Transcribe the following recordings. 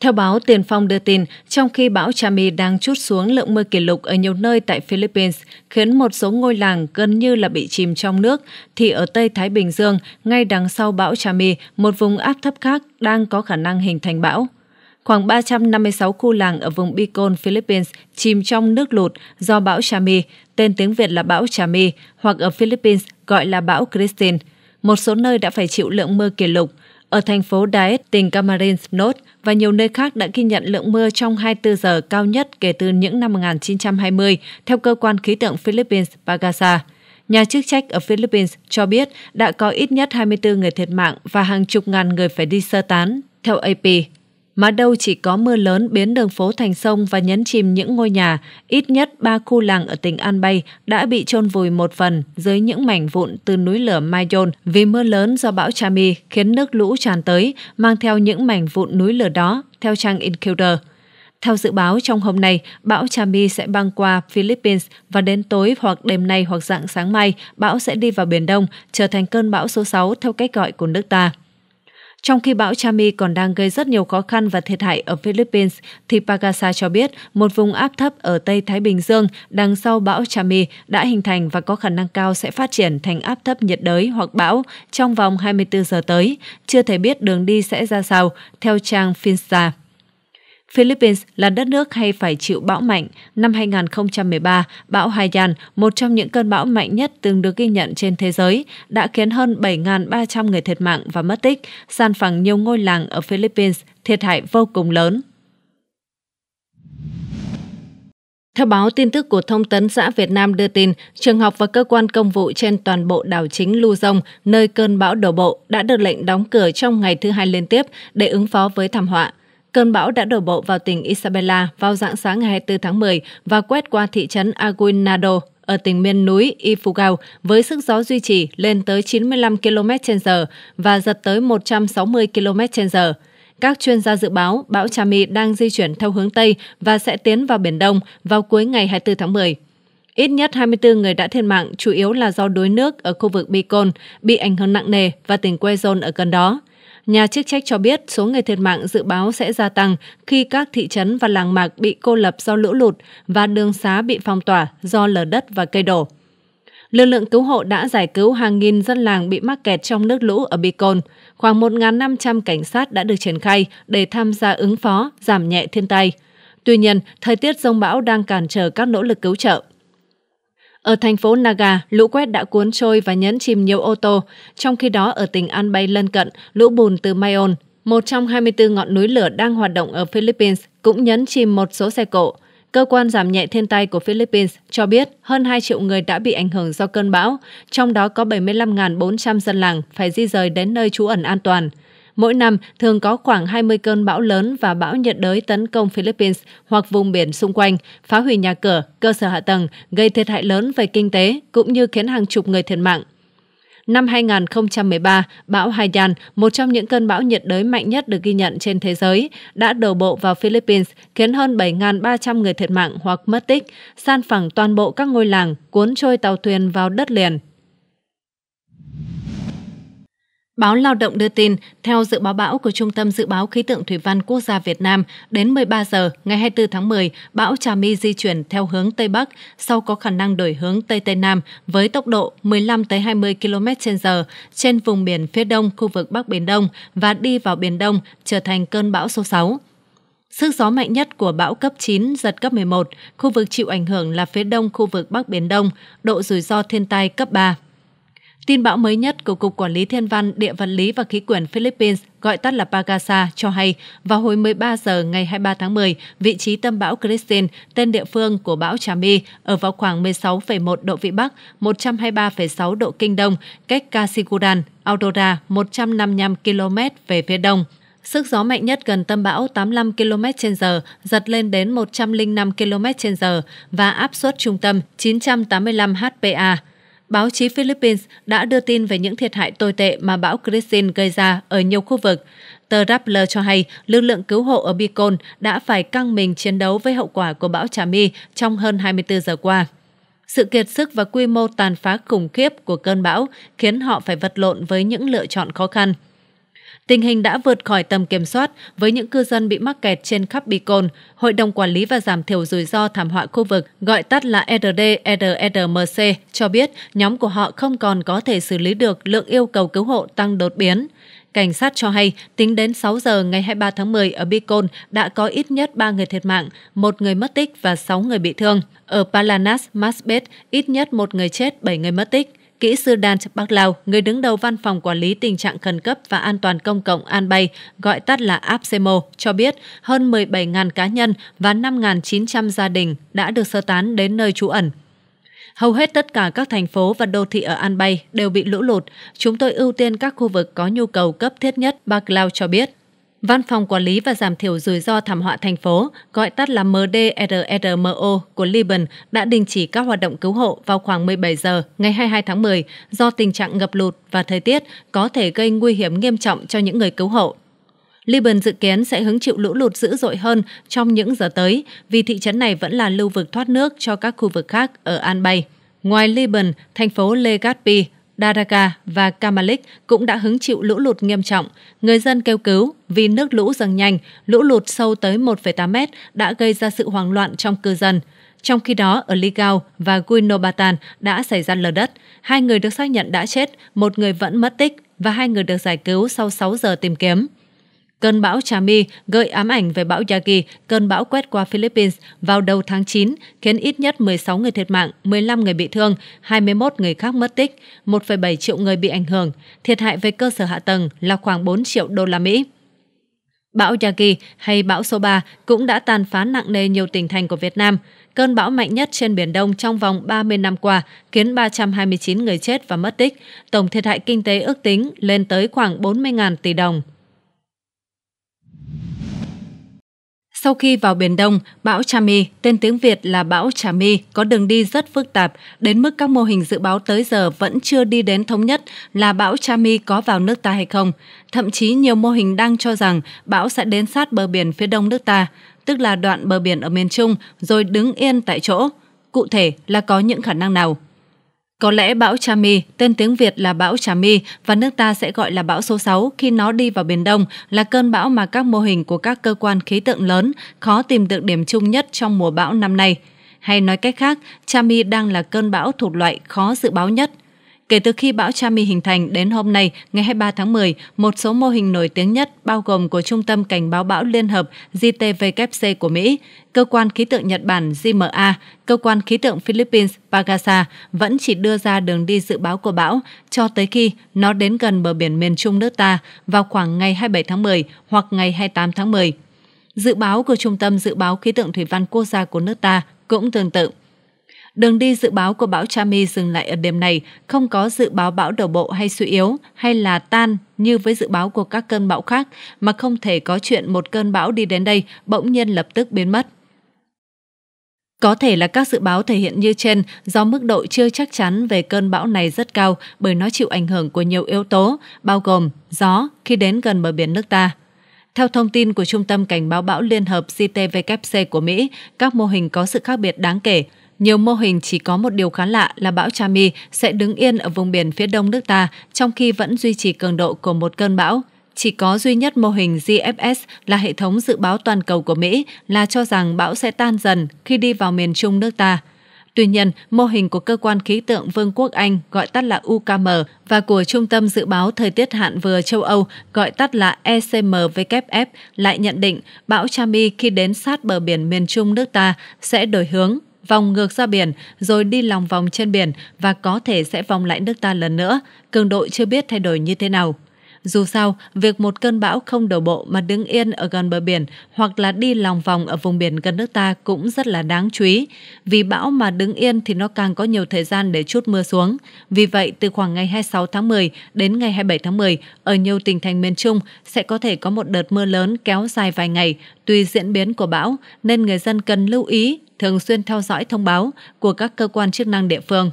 Theo báo Tiền Phong đưa tin, trong khi bão Chami đang chút xuống lượng mưa kỷ lục ở nhiều nơi tại Philippines, khiến một số ngôi làng gần như là bị chìm trong nước, thì ở Tây Thái Bình Dương, ngay đằng sau bão Chami, một vùng áp thấp khác đang có khả năng hình thành bão. Khoảng 356 khu làng ở vùng Bicol, Philippines chìm trong nước lụt do bão Chami, tên tiếng Việt là bão Chami, hoặc ở Philippines gọi là bão Christine. Một số nơi đã phải chịu lượng mưa kỷ lục, ở thành phố Daet, tỉnh Camarines Norte và nhiều nơi khác đã ghi nhận lượng mưa trong 24 giờ cao nhất kể từ những năm 1920, theo cơ quan khí tượng Philippines Pagasa. Nhà chức trách ở Philippines cho biết đã có ít nhất 24 người thiệt mạng và hàng chục ngàn người phải đi sơ tán, theo AP mà đâu chỉ có mưa lớn biến đường phố thành sông và nhấn chìm những ngôi nhà, ít nhất ba khu làng ở tỉnh An Bay đã bị chôn vùi một phần dưới những mảnh vụn từ núi lửa Mayon vì mưa lớn do bão Chami khiến nước lũ tràn tới, mang theo những mảnh vụn núi lửa đó, theo trang Inquirer. Theo dự báo, trong hôm nay, bão Chami sẽ băng qua Philippines và đến tối hoặc đêm nay hoặc dạng sáng mai, bão sẽ đi vào Biển Đông, trở thành cơn bão số 6 theo cách gọi của nước ta. Trong khi bão Chami còn đang gây rất nhiều khó khăn và thiệt hại ở Philippines, thì Pagasa cho biết một vùng áp thấp ở Tây Thái Bình Dương đằng sau bão Chami đã hình thành và có khả năng cao sẽ phát triển thành áp thấp nhiệt đới hoặc bão trong vòng 24 giờ tới. Chưa thể biết đường đi sẽ ra sao, theo trang Finsta. Philippines là đất nước hay phải chịu bão mạnh. Năm 2013, bão Haiyan, một trong những cơn bão mạnh nhất từng được ghi nhận trên thế giới, đã khiến hơn 7.300 người thiệt mạng và mất tích, san phẳng nhiều ngôi làng ở Philippines, thiệt hại vô cùng lớn. Theo báo tin tức của Thông tấn xã Việt Nam đưa tin, trường học và cơ quan công vụ trên toàn bộ đảo chính Luzon, nơi cơn bão đổ bộ, đã được lệnh đóng cửa trong ngày thứ hai liên tiếp để ứng phó với thảm họa. Cơn bão đã đổ bộ vào tỉnh Isabella vào dạng sáng ngày 24 tháng 10 và quét qua thị trấn Aguinaldo ở tỉnh miền núi Ifugao với sức gió duy trì lên tới 95 km/h và giật tới 160 km/h. Các chuyên gia dự báo bão Chami đang di chuyển theo hướng Tây và sẽ tiến vào Biển Đông vào cuối ngày 24 tháng 10. Ít nhất 24 người đã thiệt mạng, chủ yếu là do đuối nước ở khu vực Bicol, bị ảnh hưởng nặng nề và tỉnh Quezon ở gần đó. Nhà chức trách cho biết số người thiệt mạng dự báo sẽ gia tăng khi các thị trấn và làng mạc bị cô lập do lũ lụt và đường xá bị phong tỏa do lở đất và cây đổ. Lực lượng cứu hộ đã giải cứu hàng nghìn dân làng bị mắc kẹt trong nước lũ ở Bicol. Khoảng 1.500 cảnh sát đã được triển khai để tham gia ứng phó, giảm nhẹ thiên tai. Tuy nhiên, thời tiết rông bão đang cản trở các nỗ lực cứu trợ. Ở thành phố Naga, lũ quét đã cuốn trôi và nhấn chìm nhiều ô tô, trong khi đó ở tỉnh An lân cận, lũ bùn từ Mayon, một trong 24 ngọn núi lửa đang hoạt động ở Philippines, cũng nhấn chìm một số xe cộ. Cơ quan giảm nhẹ thiên tai của Philippines cho biết hơn 2 triệu người đã bị ảnh hưởng do cơn bão, trong đó có 75.400 dân làng phải di rời đến nơi trú ẩn an toàn. Mỗi năm thường có khoảng 20 cơn bão lớn và bão nhiệt đới tấn công Philippines hoặc vùng biển xung quanh, phá hủy nhà cửa, cơ sở hạ tầng, gây thiệt hại lớn về kinh tế cũng như khiến hàng chục người thiệt mạng. Năm 2013, bão Haiyan, một trong những cơn bão nhiệt đới mạnh nhất được ghi nhận trên thế giới, đã đổ bộ vào Philippines, khiến hơn 7.300 người thiệt mạng hoặc mất tích, san phẳng toàn bộ các ngôi làng, cuốn trôi tàu thuyền vào đất liền. Báo Lao động đưa tin, theo dự báo bão của Trung tâm Dự báo Khí tượng Thủy văn Quốc gia Việt Nam, đến 13 giờ ngày 24 tháng 10, bão Trà My di chuyển theo hướng Tây Bắc, sau có khả năng đổi hướng Tây Tây Nam với tốc độ 15-20 km h trên vùng biển phía đông khu vực Bắc Biển Đông và đi vào Biển Đông, trở thành cơn bão số 6. Sức gió mạnh nhất của bão cấp 9, giật cấp 11, khu vực chịu ảnh hưởng là phía đông khu vực Bắc Biển Đông, độ rủi ro thiên tai cấp 3. Tin bão mới nhất của Cục Quản lý Thiên văn, Địa vật lý và Khí quyển Philippines, gọi tắt là Pagasa, cho hay vào hồi 13 giờ ngày 23 tháng 10, vị trí tâm bão Christine, tên địa phương của bão Trà ở vào khoảng 16,1 độ Vĩ Bắc, 123,6 độ Kinh Đông, cách Kasiguran, Aurora 155 km về phía đông. Sức gió mạnh nhất gần tâm bão 85 km h giật lên đến 105 km h và áp suất trung tâm 985 HPA báo chí Philippines đã đưa tin về những thiệt hại tồi tệ mà bão Christine gây ra ở nhiều khu vực. Tờ Rappler cho hay lực lượng cứu hộ ở Bicol đã phải căng mình chiến đấu với hậu quả của bão Trà trong hơn 24 giờ qua. Sự kiệt sức và quy mô tàn phá khủng khiếp của cơn bão khiến họ phải vật lộn với những lựa chọn khó khăn – Tình hình đã vượt khỏi tầm kiểm soát với những cư dân bị mắc kẹt trên khắp Bicol. Hội đồng Quản lý và Giảm thiểu rủi ro thảm họa khu vực, gọi tắt là RDRRMC, e e cho biết nhóm của họ không còn có thể xử lý được lượng yêu cầu cứu hộ tăng đột biến. Cảnh sát cho hay, tính đến 6 giờ ngày 23 tháng 10 ở Bicol đã có ít nhất 3 người thiệt mạng, một người mất tích và 6 người bị thương. Ở Palanas, Masbet, ít nhất một người chết, 7 người mất tích. Kỹ sư Dan Bắc Lao, người đứng đầu Văn phòng Quản lý Tình trạng Khẩn cấp và An toàn Công cộng An Bay, gọi tắt là APSEMO, cho biết hơn 17.000 cá nhân và 5.900 gia đình đã được sơ tán đến nơi trú ẩn. Hầu hết tất cả các thành phố và đô thị ở An Bay đều bị lũ lụt. Chúng tôi ưu tiên các khu vực có nhu cầu cấp thiết nhất, bà Cloud cho biết. Văn phòng Quản lý và Giảm thiểu rủi ro thảm họa thành phố, gọi tắt là MDRRMO của Liban đã đình chỉ các hoạt động cứu hộ vào khoảng 17 giờ ngày 22 tháng 10 do tình trạng ngập lụt và thời tiết có thể gây nguy hiểm nghiêm trọng cho những người cứu hộ. Liban dự kiến sẽ hứng chịu lũ lụt dữ dội hơn trong những giờ tới vì thị trấn này vẫn là lưu vực thoát nước cho các khu vực khác ở An Bay. Ngoài Liban, thành phố Legazpi Daraga và Kamalik cũng đã hứng chịu lũ lụt nghiêm trọng. Người dân kêu cứu vì nước lũ dâng nhanh, lũ lụt sâu tới 1,8 mét đã gây ra sự hoảng loạn trong cư dân. Trong khi đó, ở Ligao và Guinobatan đã xảy ra lở đất. Hai người được xác nhận đã chết, một người vẫn mất tích và hai người được giải cứu sau 6 giờ tìm kiếm. Cơn bão Chami gợi ám ảnh về bão Yagi, cơn bão quét qua Philippines vào đầu tháng 9, khiến ít nhất 16 người thiệt mạng, 15 người bị thương, 21 người khác mất tích, 1,7 triệu người bị ảnh hưởng. Thiệt hại về cơ sở hạ tầng là khoảng 4 triệu đô la Mỹ. Bão Yagi hay bão số 3 cũng đã tàn phá nặng nề nhiều tỉnh thành của Việt Nam. Cơn bão mạnh nhất trên Biển Đông trong vòng 30 năm qua khiến 329 người chết và mất tích. Tổng thiệt hại kinh tế ước tính lên tới khoảng 40.000 tỷ đồng. Sau khi vào Biển Đông, bão Chami, tên tiếng Việt là bão Chami, có đường đi rất phức tạp, đến mức các mô hình dự báo tới giờ vẫn chưa đi đến thống nhất là bão Chami có vào nước ta hay không. Thậm chí nhiều mô hình đang cho rằng bão sẽ đến sát bờ biển phía đông nước ta, tức là đoạn bờ biển ở miền Trung, rồi đứng yên tại chỗ. Cụ thể là có những khả năng nào? Có lẽ bão Chami, tên tiếng Việt là bão Chami và nước ta sẽ gọi là bão số 6 khi nó đi vào Biển Đông, là cơn bão mà các mô hình của các cơ quan khí tượng lớn khó tìm được điểm chung nhất trong mùa bão năm nay. Hay nói cách khác, Chami đang là cơn bão thuộc loại khó dự báo nhất – Kể từ khi bão Chami hình thành đến hôm nay, ngày 23 tháng 10, một số mô hình nổi tiếng nhất bao gồm của Trung tâm Cảnh báo bão Liên hợp JTWC của Mỹ, Cơ quan Khí tượng Nhật Bản JMA, Cơ quan Khí tượng Philippines Pagasa vẫn chỉ đưa ra đường đi dự báo của bão cho tới khi nó đến gần bờ biển miền Trung nước ta vào khoảng ngày 27 tháng 10 hoặc ngày 28 tháng 10. Dự báo của Trung tâm Dự báo Khí tượng Thủy văn Quốc gia của nước ta cũng tương tự. Đường đi dự báo của bão Chami dừng lại ở đêm này, không có dự báo bão đổ bộ hay suy yếu hay là tan như với dự báo của các cơn bão khác, mà không thể có chuyện một cơn bão đi đến đây bỗng nhiên lập tức biến mất. Có thể là các dự báo thể hiện như trên do mức độ chưa chắc chắn về cơn bão này rất cao bởi nó chịu ảnh hưởng của nhiều yếu tố, bao gồm gió khi đến gần bờ biển nước ta. Theo thông tin của Trung tâm Cảnh báo bão Liên hợp CTVKC của Mỹ, các mô hình có sự khác biệt đáng kể nhiều mô hình chỉ có một điều khá lạ là bão Chami sẽ đứng yên ở vùng biển phía đông nước ta trong khi vẫn duy trì cường độ của một cơn bão. Chỉ có duy nhất mô hình GFS là hệ thống dự báo toàn cầu của Mỹ là cho rằng bão sẽ tan dần khi đi vào miền trung nước ta. Tuy nhiên, mô hình của cơ quan khí tượng Vương quốc Anh gọi tắt là UKM và của Trung tâm Dự báo Thời tiết hạn vừa châu Âu gọi tắt là ECMWF lại nhận định bão Chami khi đến sát bờ biển miền Trung nước ta sẽ đổi hướng vòng ngược ra biển rồi đi lòng vòng trên biển và có thể sẽ vòng lại nước ta lần nữa. Cường độ chưa biết thay đổi như thế nào. Dù sao, việc một cơn bão không đổ bộ mà đứng yên ở gần bờ biển hoặc là đi lòng vòng ở vùng biển gần nước ta cũng rất là đáng chú ý. Vì bão mà đứng yên thì nó càng có nhiều thời gian để chút mưa xuống. Vì vậy, từ khoảng ngày 26 tháng 10 đến ngày 27 tháng 10, ở nhiều tỉnh thành miền Trung sẽ có thể có một đợt mưa lớn kéo dài vài ngày tùy diễn biến của bão, nên người dân cần lưu ý, thường xuyên theo dõi thông báo của các cơ quan chức năng địa phương.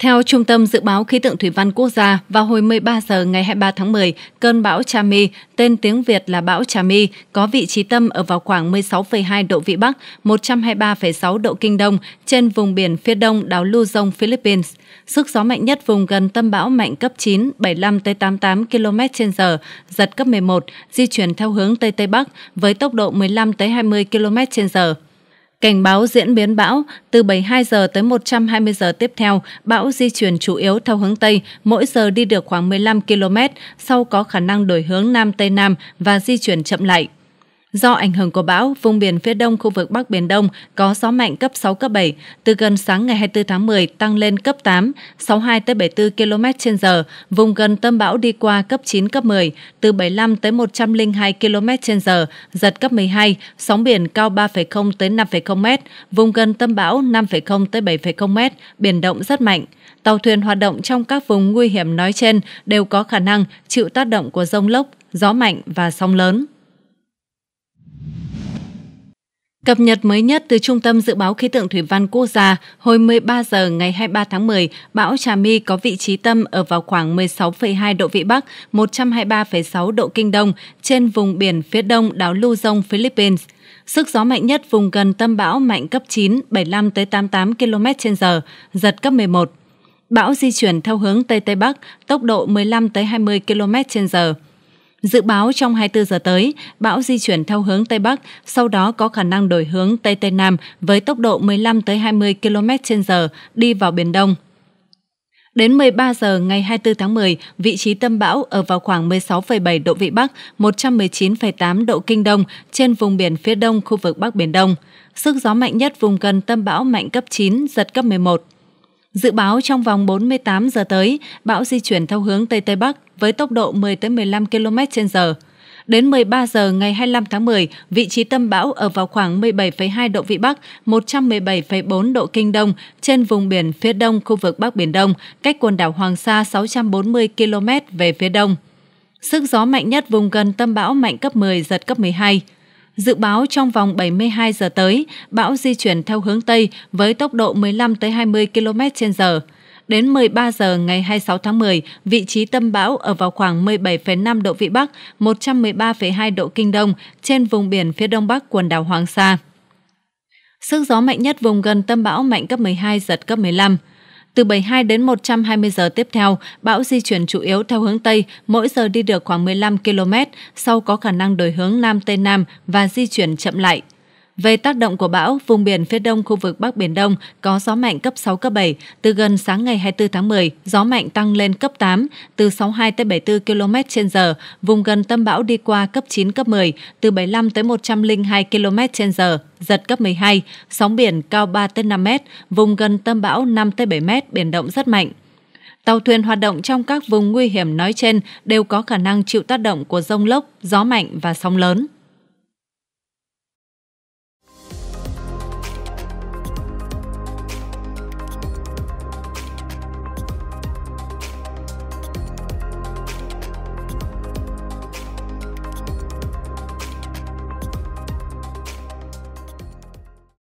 Theo Trung tâm Dự báo Khí tượng Thủy văn Quốc gia, vào hồi 13 giờ ngày 23 tháng 10, cơn bão Chami, tên tiếng Việt là bão Chami, có vị trí tâm ở vào khoảng 16,2 độ Vĩ Bắc, 123,6 độ Kinh Đông, trên vùng biển phía đông đảo Luzon, Philippines. Sức gió mạnh nhất vùng gần tâm bão mạnh cấp 9, 75-88 km h giật cấp 11, di chuyển theo hướng Tây Tây Bắc với tốc độ 15-20 km h Cảnh báo diễn biến bão, từ 72 giờ tới 120 giờ tiếp theo, bão di chuyển chủ yếu theo hướng Tây, mỗi giờ đi được khoảng 15 km, sau có khả năng đổi hướng Nam Tây Nam và di chuyển chậm lại. Do ảnh hưởng của bão, vùng biển phía đông khu vực Bắc Biển Đông có gió mạnh cấp 6, cấp 7, từ gần sáng ngày 24 tháng 10 tăng lên cấp 8, 62 tới 74 km h vùng gần tâm bão đi qua cấp 9, cấp 10, từ 75 tới 102 km h giật cấp 12, sóng biển cao 3,0 tới 5,0 m, vùng gần tâm bão 5,0 tới 7,0 m, biển động rất mạnh. Tàu thuyền hoạt động trong các vùng nguy hiểm nói trên đều có khả năng chịu tác động của rông lốc, gió mạnh và sóng lớn. Cập nhật mới nhất từ Trung tâm Dự báo Khí tượng Thủy văn Quốc gia, hồi 13 giờ ngày 23 tháng 10, bão Trà My có vị trí tâm ở vào khoảng 16,2 độ Vĩ Bắc, 123,6 độ Kinh Đông, trên vùng biển phía đông đảo Luzon, Philippines. Sức gió mạnh nhất vùng gần tâm bão mạnh cấp 9, 75 88 km/h, giật cấp 11. Bão di chuyển theo hướng Tây Tây Bắc, tốc độ 15 20 km/h. Dự báo trong 24 giờ tới, bão di chuyển theo hướng Tây Bắc, sau đó có khả năng đổi hướng Tây Tây Nam với tốc độ 15-20 km/h đi vào Biển Đông. Đến 13 giờ ngày 24 tháng 10, vị trí tâm bão ở vào khoảng 16,7 độ Vĩ Bắc, 119,8 độ Kinh Đông trên vùng biển phía đông khu vực Bắc Biển Đông. Sức gió mạnh nhất vùng gần tâm bão mạnh cấp 9, giật cấp 11. Dự báo trong vòng 48 giờ tới, bão di chuyển theo hướng Tây Tây Bắc, với tốc độ 10 tới 15 km/h. Đến 13 giờ ngày 25 tháng 10, vị trí tâm bão ở vào khoảng 17,2 độ Vĩ Bắc, 117,4 độ Kinh Đông, trên vùng biển phía đông khu vực Bắc Biển Đông, cách quần đảo Hoàng Sa 640 km về phía đông. Sức gió mạnh nhất vùng gần tâm bão mạnh cấp 10, giật cấp 12. Dự báo trong vòng 72 giờ tới, bão di chuyển theo hướng Tây với tốc độ 15-20 km h Đến 13 giờ ngày 26 tháng 10, vị trí tâm bão ở vào khoảng 17,5 độ Vĩ Bắc, 113,2 độ Kinh Đông trên vùng biển phía đông bắc quần đảo Hoàng Sa. Sức gió mạnh nhất vùng gần tâm bão mạnh cấp 12, giật cấp 15. Từ 72 đến 120 giờ tiếp theo, bão di chuyển chủ yếu theo hướng Tây, mỗi giờ đi được khoảng 15 km, sau có khả năng đổi hướng Nam Tây Nam và di chuyển chậm lại. Về tác động của bão, vùng biển phía đông khu vực Bắc Biển Đông có gió mạnh cấp 6, cấp 7. Từ gần sáng ngày 24 tháng 10, gió mạnh tăng lên cấp 8, từ 62 tới 74 km h Vùng gần tâm bão đi qua cấp 9, cấp 10, từ 75 tới 102 km h giật cấp 12. Sóng biển cao 3 tới 5 m, vùng gần tâm bão 5 tới 7 m, biển động rất mạnh tàu thuyền hoạt động trong các vùng nguy hiểm nói trên đều có khả năng chịu tác động của rông lốc, gió mạnh và sóng lớn.